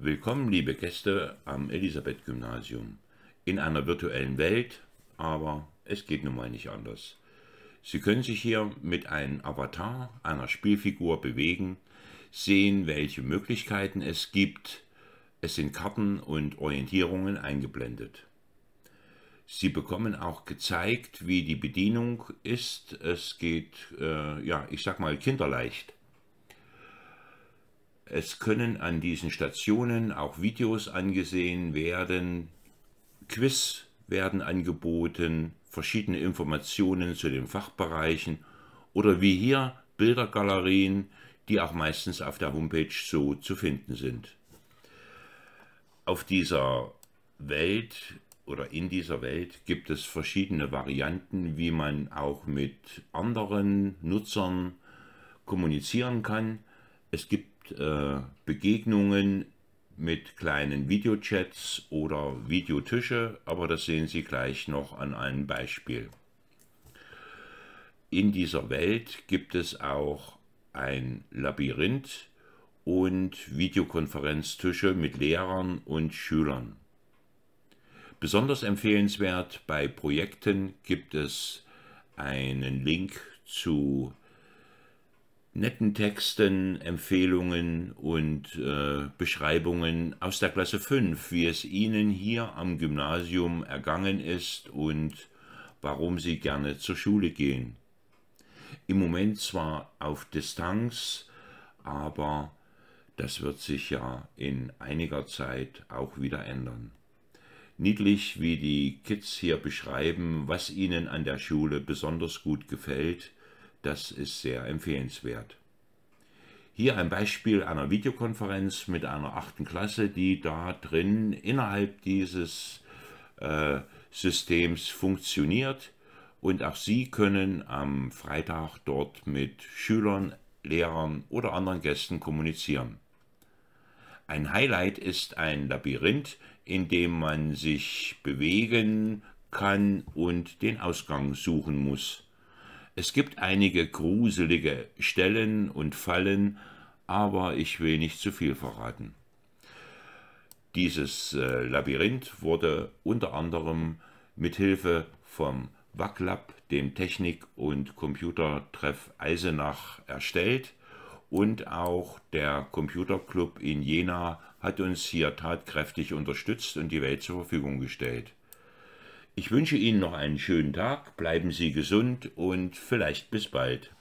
Willkommen, liebe Gäste am Elisabeth-Gymnasium. In einer virtuellen Welt, aber es geht nun mal nicht anders. Sie können sich hier mit einem Avatar, einer Spielfigur bewegen, sehen, welche Möglichkeiten es gibt. Es sind Karten und Orientierungen eingeblendet. Sie bekommen auch gezeigt, wie die Bedienung ist. Es geht, äh, ja, ich sag mal, kinderleicht. Es können an diesen Stationen auch Videos angesehen werden, Quiz werden angeboten, verschiedene Informationen zu den Fachbereichen oder wie hier Bildergalerien, die auch meistens auf der Homepage so zu finden sind. Auf dieser Welt oder in dieser Welt gibt es verschiedene Varianten, wie man auch mit anderen Nutzern kommunizieren kann. Es gibt äh, Begegnungen mit kleinen Videochats oder Videotische, aber das sehen Sie gleich noch an einem Beispiel. In dieser Welt gibt es auch ein Labyrinth und Videokonferenztische mit Lehrern und Schülern. Besonders empfehlenswert bei Projekten gibt es einen Link zu netten Texten, Empfehlungen und äh, Beschreibungen aus der Klasse 5, wie es Ihnen hier am Gymnasium ergangen ist und warum Sie gerne zur Schule gehen. Im Moment zwar auf Distanz, aber das wird sich ja in einiger Zeit auch wieder ändern. Niedlich, wie die Kids hier beschreiben, was ihnen an der Schule besonders gut gefällt, das ist sehr empfehlenswert. Hier ein Beispiel einer Videokonferenz mit einer achten Klasse, die da drin innerhalb dieses äh, Systems funktioniert. Und auch Sie können am Freitag dort mit Schülern, Lehrern oder anderen Gästen kommunizieren. Ein Highlight ist ein Labyrinth, in dem man sich bewegen kann und den Ausgang suchen muss. Es gibt einige gruselige Stellen und Fallen, aber ich will nicht zu viel verraten. Dieses äh, Labyrinth wurde unter anderem mit Hilfe vom WACLAB, dem Technik- und Computertreff Eisenach, erstellt und auch der Computerclub in Jena hat uns hier tatkräftig unterstützt und die Welt zur Verfügung gestellt. Ich wünsche Ihnen noch einen schönen Tag, bleiben Sie gesund und vielleicht bis bald.